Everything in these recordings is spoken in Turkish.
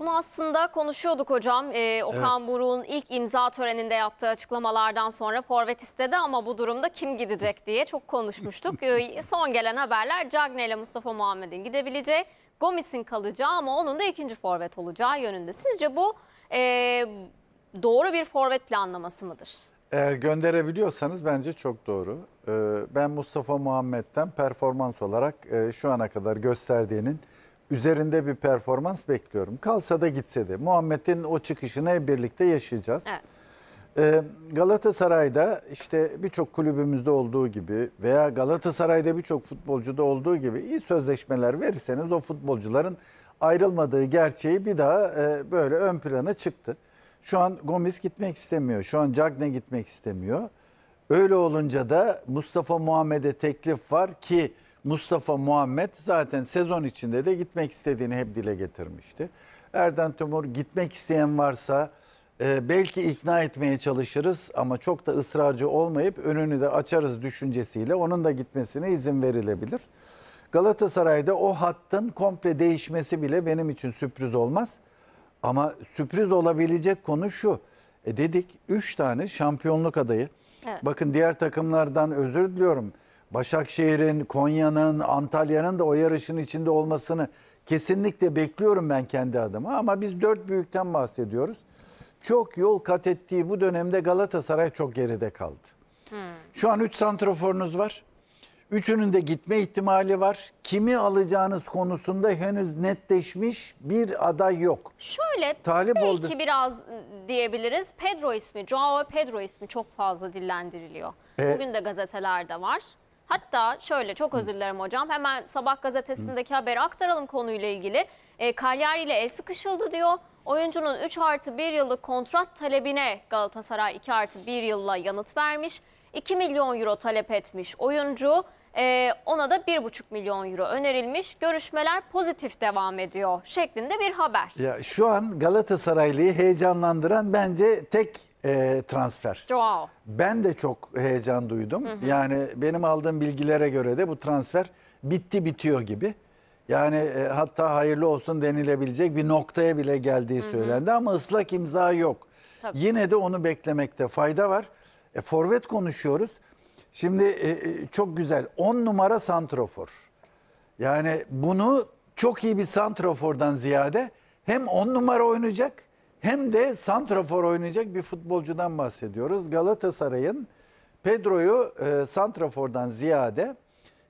Bunu aslında konuşuyorduk hocam. Ee, Okan evet. Buruk'un ilk imza töreninde yaptığı açıklamalardan sonra forvet istedi ama bu durumda kim gidecek diye çok konuşmuştuk. Ee, son gelen haberler Cagney ile Mustafa Muhammed'in gidebileceği, Gomis'in kalacağı ama onun da ikinci forvet olacağı yönünde. Sizce bu e, doğru bir forvet planlaması mıdır? Eğer gönderebiliyorsanız bence çok doğru. Ee, ben Mustafa Muhammed'den performans olarak e, şu ana kadar gösterdiğinin üzerinde bir performans bekliyorum. Kalsa da gitse de. Muhammed'in o çıkışını hep birlikte yaşayacağız. Evet. Ee, Galatasaray'da işte birçok kulübümüzde olduğu gibi veya Galatasaray'da birçok futbolcuda olduğu gibi iyi sözleşmeler verirseniz o futbolcuların ayrılmadığı gerçeği bir daha e, böyle ön plana çıktı. Şu an Gomis gitmek istemiyor. Şu an Cagne gitmek istemiyor. Öyle olunca da Mustafa Muhammed'e teklif var ki Mustafa Muhammed zaten sezon içinde de gitmek istediğini hep dile getirmişti. Erden Tümur gitmek isteyen varsa e, belki ikna etmeye çalışırız ama çok da ısrarcı olmayıp önünü de açarız düşüncesiyle onun da gitmesine izin verilebilir. Galatasaray'da o hattın komple değişmesi bile benim için sürpriz olmaz. Ama sürpriz olabilecek konu şu. E dedik 3 tane şampiyonluk adayı. Evet. Bakın diğer takımlardan özür diliyorum. Başakşehir'in, Konya'nın, Antalya'nın da o yarışın içinde olmasını kesinlikle bekliyorum ben kendi adıma. Ama biz dört büyükten bahsediyoruz. Çok yol kat ettiği bu dönemde Galatasaray çok geride kaldı. Hmm. Şu an üç santraforunuz var. Üçünün de gitme ihtimali var. Kimi alacağınız konusunda henüz netleşmiş bir aday yok. Şöyle Talip belki oldu. biraz diyebiliriz. Pedro ismi, Joao Pedro ismi çok fazla dillendiriliyor. E, Bugün de gazetelerde var. Hatta şöyle çok özür dilerim hocam. Hemen sabah gazetesindeki haberi aktaralım konuyla ilgili. E, Kalyari ile el sıkışıldı diyor. Oyuncunun 3 artı 1 yıllık kontrat talebine Galatasaray 2 artı 1 yılla yanıt vermiş. 2 milyon euro talep etmiş oyuncu. E, ona da 1,5 milyon euro önerilmiş. Görüşmeler pozitif devam ediyor şeklinde bir haber. Ya şu an Galatasaraylıyı heyecanlandıran bence tek e, transfer. Wow. Ben de çok heyecan duydum. Hı hı. Yani benim aldığım bilgilere göre de bu transfer bitti bitiyor gibi. Yani e, hatta hayırlı olsun denilebilecek bir noktaya bile geldiği söylendi hı hı. ama ıslak imza yok. Tabii. Yine de onu beklemekte fayda var. E, forvet konuşuyoruz. Şimdi e, e çok güzel 10 numara santrofor. Yani bunu çok iyi bir santrofordan ziyade hem 10 numara oynayacak hem de santrafor oynayacak bir futbolcudan bahsediyoruz. Galatasaray'ın Pedro'yu e, santrafordan ziyade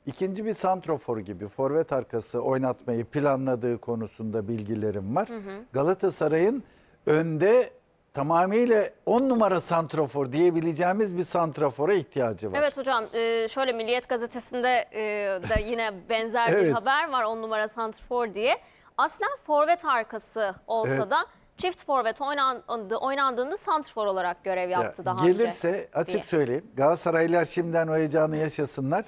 ikinci bir santrafor gibi forvet arkası oynatmayı planladığı konusunda bilgilerim var. Galatasaray'ın önde tamamıyla 10 numara santrafor diyebileceğimiz bir santrafora ihtiyacı var. Evet hocam e, şöyle Milliyet gazetesinde e, da yine benzer bir haber var 10 numara santrfor diye. Aslen forvet arkası olsa Evet. da çift forvet oynandı, oynandığında santrfor olarak görev yaptı ya, daha gelirse, önce. Gelirse açık diye. söyleyeyim Galatasaraylılar şimdiden o heyecanı yaşasınlar.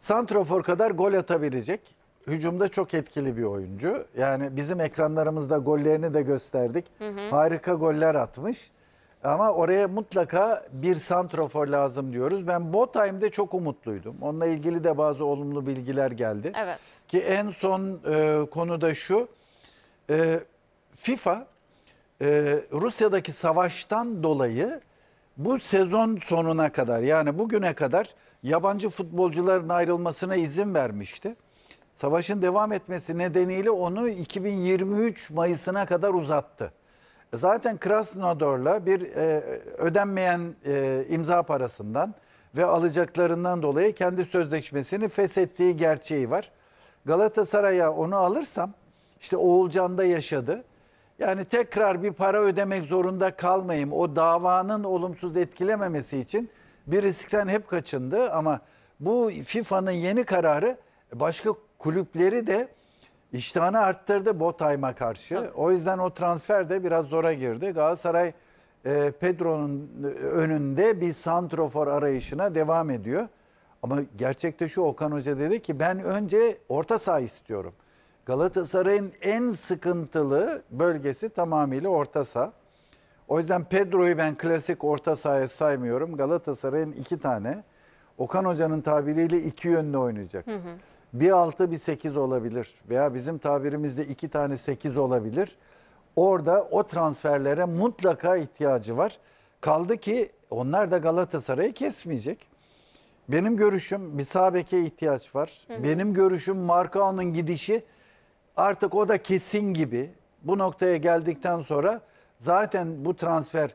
Santrofor kadar gol atabilecek. Hücumda çok etkili bir oyuncu. Yani bizim ekranlarımızda gollerini de gösterdik. Hı hı. Harika goller atmış. Ama oraya mutlaka bir santrofor lazım diyoruz. Ben Botheim'de çok umutluydum. Onunla ilgili de bazı olumlu bilgiler geldi. Evet. Ki en son e, konu da şu. E, FIFA e, Rusya'daki savaştan dolayı bu sezon sonuna kadar yani bugüne kadar yabancı futbolcuların ayrılmasına izin vermişti. Savaşın devam etmesi nedeniyle onu 2023 Mayıs'ına kadar uzattı. Zaten Krasnodar'la bir e, ödenmeyen e, imza parasından ve alacaklarından dolayı kendi sözleşmesini feshettiği gerçeği var. Galatasaray'a onu alırsam işte Oğulcan'da yaşadı. Yani tekrar bir para ödemek zorunda kalmayayım. O davanın olumsuz etkilememesi için bir riskten hep kaçındı ama bu FIFA'nın yeni kararı başka kulüpleri de iştahını arttırdı Botayma karşı. O yüzden o transfer de biraz zora girdi. Galatasaray e, Pedro'nun önünde bir santrofor arayışına devam ediyor. Ama gerçekte şu Okan Hoca dedi ki ben önce orta saha istiyorum. Galatasaray'ın en sıkıntılı bölgesi tamamıyla orta saha. O yüzden Pedro'yu ben klasik orta sahaya saymıyorum. Galatasaray'ın iki tane Okan Hoca'nın tabiriyle iki yönlü oynayacak. Hı hı. Bir altı bir sekiz olabilir veya bizim tabirimizde iki tane sekiz olabilir. Orada o transferlere mutlaka ihtiyacı var. Kaldı ki onlar da Galatasaray'ı kesmeyecek. Benim görüşüm bir sağ beke ihtiyaç var. Hı hı. Benim görüşüm Markao'nun gidişi artık o da kesin gibi bu noktaya geldikten sonra zaten bu transfer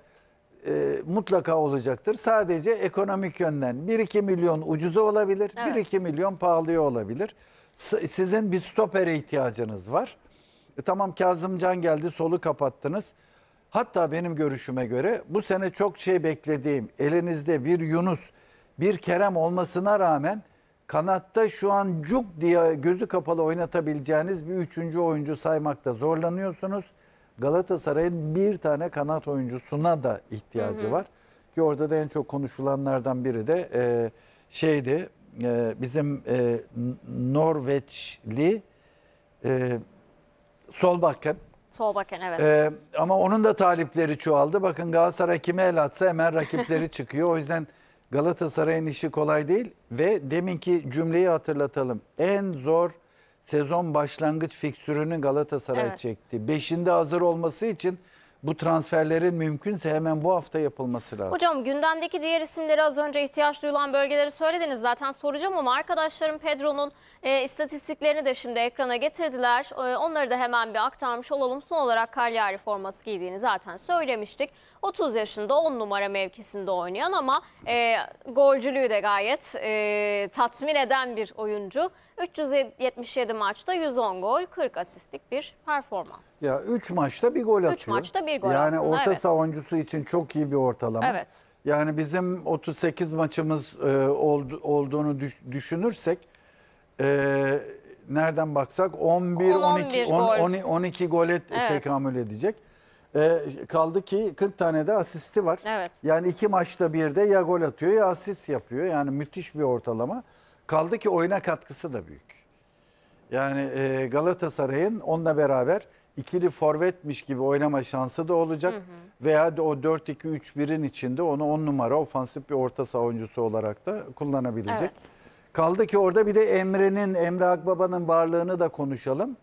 e, mutlaka olacaktır. Sadece ekonomik yönden 1-2 milyon ucuzu olabilir, evet. 1-2 milyon pahalıya olabilir. S- sizin bir stopere ihtiyacınız var. E, tamam Kazımcan geldi, solu kapattınız. Hatta benim görüşüme göre bu sene çok şey beklediğim, elinizde bir Yunus, bir Kerem olmasına rağmen Kanatta şu an cuk diye gözü kapalı oynatabileceğiniz bir üçüncü oyuncu saymakta zorlanıyorsunuz. Galatasaray'ın bir tane kanat oyuncusuna da ihtiyacı hı hı. var. Ki orada da en çok konuşulanlardan biri de e, şeydi e, bizim e, Norveçli e, Solbakken. Solbakken evet. E, ama onun da talipleri çoğaldı. Bakın Galatasaray kime el atsa hemen rakipleri çıkıyor. O yüzden... Galatasaray'ın işi kolay değil ve deminki cümleyi hatırlatalım. En zor sezon başlangıç fiksürünü Galatasaray Evet. çekti. Beşinde hazır olması için bu transferlerin mümkünse hemen bu hafta yapılması lazım. Hocam gündemdeki diğer isimleri az önce ihtiyaç duyulan bölgeleri söylediniz zaten soracağım ama arkadaşlarım Pedro'nun e, istatistiklerini de şimdi ekrana getirdiler. E, onları da hemen bir aktarmış olalım. Son olarak Cagliari forması giydiğini zaten söylemiştik. 30 yaşında 10 numara mevkisinde oynayan ama e, golcülüğü de gayet e, tatmin eden bir oyuncu. 377 maçta 110 gol, 40 asistlik bir performans. Ya 3 maçta bir gol atıyor. 3 maçta bir bir gol yani aslında. Yani orta evet. saha oyuncusu için çok iyi bir ortalama. Evet. Yani bizim 38 maçımız e, oldu, olduğunu düşünürsek e, nereden baksak 11 12 gol. et 12 evet. tekamül edecek. E, kaldı ki 40 tane de asisti var. Evet. Yani iki maçta bir de ya gol atıyor ya asist yapıyor. Yani müthiş bir ortalama. Kaldı ki oyuna katkısı da büyük. Yani e, Galatasaray'ın onunla beraber ikili forvetmiş gibi oynama şansı da olacak. Hı hı. Veya de o 4-2-3-1'in içinde onu 10 on numara ofansif bir orta saha oyuncusu olarak da kullanabilecek. Evet. Kaldı ki orada bir de Emre'nin, Emre Akbaba'nın varlığını da konuşalım.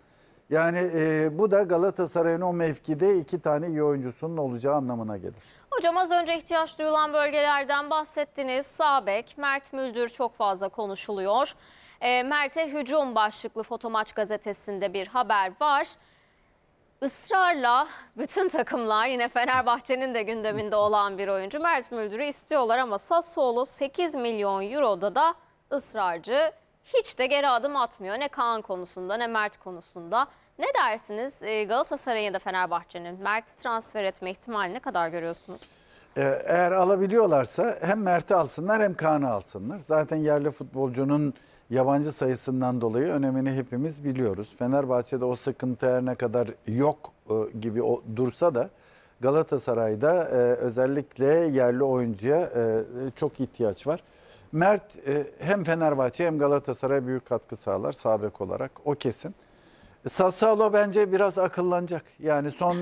Yani e, bu da Galatasaray'ın o mevkide iki tane iyi oyuncusunun olacağı anlamına gelir. Hocam az önce ihtiyaç duyulan bölgelerden bahsettiniz. Sabek, Mert Müldür çok fazla konuşuluyor. E, Mert'e hücum başlıklı Fotomaç gazetesinde bir haber var. Israrla bütün takımlar yine Fenerbahçe'nin de gündeminde olan bir oyuncu Mert Müldür'ü istiyorlar ama Sassuolo 8 milyon euroda da ısrarcı. Hiç de geri adım atmıyor ne Kaan konusunda ne Mert konusunda. Ne dersiniz ee, Galatasaray'ın da Fenerbahçe'nin Mert'i transfer etme ihtimalini ne kadar görüyorsunuz? Ee, eğer alabiliyorlarsa hem Mert'i alsınlar hem Kaan'ı alsınlar. Zaten yerli futbolcunun yabancı sayısından dolayı önemini hepimiz biliyoruz. Fenerbahçe'de o sıkıntı her ne kadar yok e, gibi dursa da Galatasaray'da e, özellikle yerli oyuncuya e, çok ihtiyaç var. Mert hem Fenerbahçe hem Galatasaray büyük katkı sağlar sabek olarak o kesin. Sassalo bence biraz akıllanacak. Yani son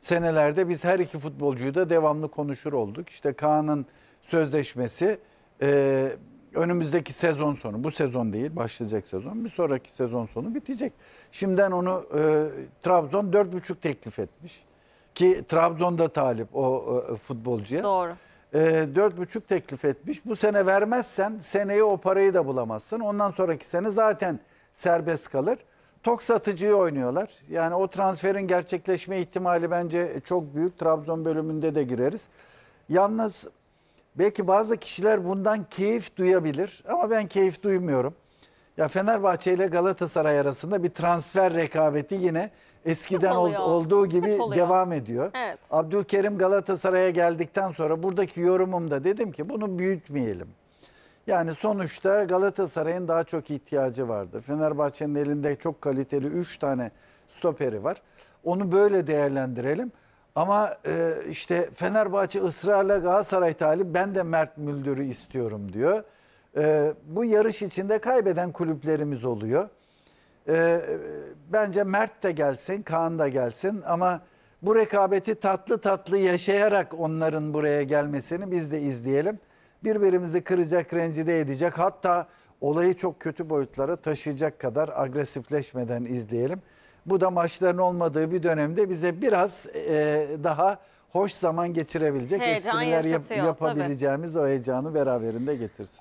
senelerde biz her iki futbolcuyu da devamlı konuşur olduk. İşte Kaan'ın sözleşmesi önümüzdeki sezon sonu, bu sezon değil başlayacak sezon, bir sonraki sezon sonu bitecek. Şimdiden onu e, Trabzon 4,5 teklif etmiş. Ki Trabzon'da talip o e, futbolcuya. Doğru. E, 4,5 teklif etmiş. Bu sene vermezsen seneye o parayı da bulamazsın. Ondan sonraki sene zaten serbest kalır. Tok satıcıyı oynuyorlar. Yani o transferin gerçekleşme ihtimali bence çok büyük. Trabzon bölümünde de gireriz. Yalnız Belki bazı kişiler bundan keyif duyabilir ama ben keyif duymuyorum. Ya Fenerbahçe ile Galatasaray arasında bir transfer rekabeti yine eskiden ol, olduğu gibi devam ediyor. Evet. Abdülkerim Galatasaray'a geldikten sonra buradaki yorumumda dedim ki bunu büyütmeyelim. Yani sonuçta Galatasaray'ın daha çok ihtiyacı vardı. Fenerbahçe'nin elinde çok kaliteli 3 tane stoperi var. Onu böyle değerlendirelim. Ama e, işte Fenerbahçe ısrarla Galatasaray talip ben de Mert Müldür'ü istiyorum diyor. E, bu yarış içinde kaybeden kulüplerimiz oluyor. E, bence Mert de gelsin, Kaan da gelsin ama bu rekabeti tatlı tatlı yaşayarak onların buraya gelmesini biz de izleyelim. Birbirimizi kıracak, rencide edecek hatta olayı çok kötü boyutlara taşıyacak kadar agresifleşmeden izleyelim. Bu da maçların olmadığı bir dönemde bize biraz e, daha hoş zaman getirebilecek, Heyecan espriler yap- yaşatıyor, tabii. yapabileceğimiz o heyecanı beraberinde getirsin.